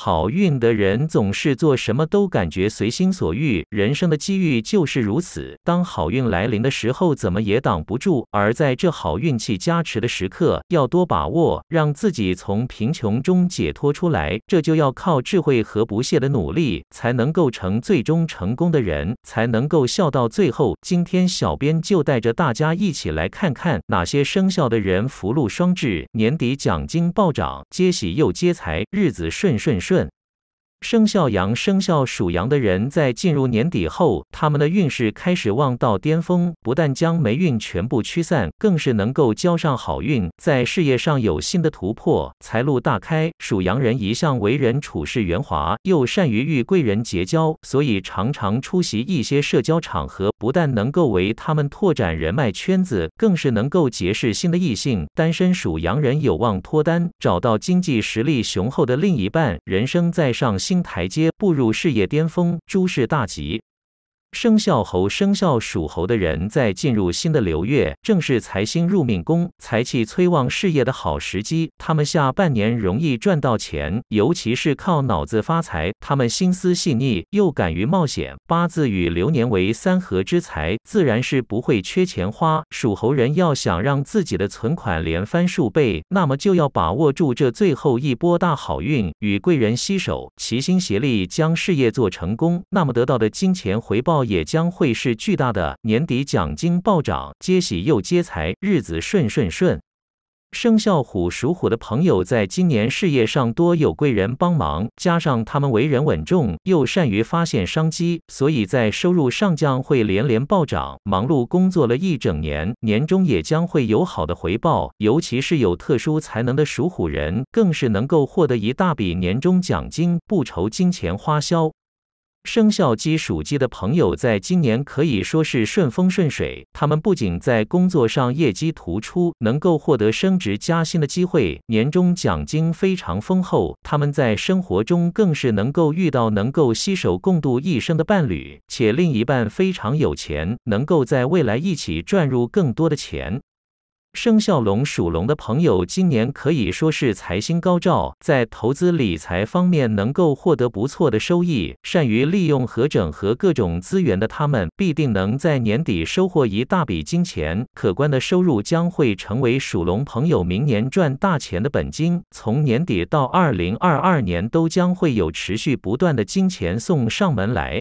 好运的人总是做什么都感觉随心所欲，人生的机遇就是如此。当好运来临的时候，怎么也挡不住。而在这好运气加持的时刻，要多把握，让自己从贫穷中解脱出来。这就要靠智慧和不懈的努力，才能够成最终成功的人，才能够笑到最后。今天，小编就带着大家一起来看看哪些生肖的人福禄双至，年底奖金暴涨，接喜又接财，日子顺顺顺。顺。生肖羊，生肖属羊的人在进入年底后，他们的运势开始旺到巅峰，不但将霉运全部驱散，更是能够交上好运，在事业上有新的突破，财路大开。属羊人一向为人处事圆滑，又善于与贵人结交，所以常常出席一些社交场合，不但能够为他们拓展人脉圈子，更是能够结识新的异性。单身属羊人有望脱单，找到经济实力雄厚的另一半，人生再上。新台阶，步入事业巅峰，诸事大吉。生肖猴、生肖属猴的人在进入新的流月，正是财星入命宫、财气催旺事业的好时机。他们下半年容易赚到钱，尤其是靠脑子发财。他们心思细腻又敢于冒险，八字与流年为三合之财，自然是不会缺钱花。属猴人要想让自己的存款连翻数倍，那么就要把握住这最后一波大好运，与贵人携手，齐心协力将事业做成功，那么得到的金钱回报。也将会是巨大的年底奖金暴涨，接喜又接财，日子顺顺顺。生肖虎属虎的朋友，在今年事业上多有贵人帮忙，加上他们为人稳重又善于发现商机，所以在收入上将会连连暴涨。忙碌工作了一整年，年终也将会有好的回报，尤其是有特殊才能的属虎人，更是能够获得一大笔年终奖金，不愁金钱花销。生肖鸡属鸡的朋友，在今年可以说是顺风顺水。他们不仅在工作上业绩突出，能够获得升职加薪的机会，年终奖金非常丰厚。他们在生活中更是能够遇到能够携手共度一生的伴侣，且另一半非常有钱，能够在未来一起赚入更多的钱。生肖龙属龙的朋友，今年可以说是财星高照，在投资理财方面能够获得不错的收益。善于利用和整合各种资源的他们，必定能在年底收获一大笔金钱。可观的收入将会成为属龙朋友明年赚大钱的本金。从年底到二零二二年，都将会有持续不断的金钱送上门来。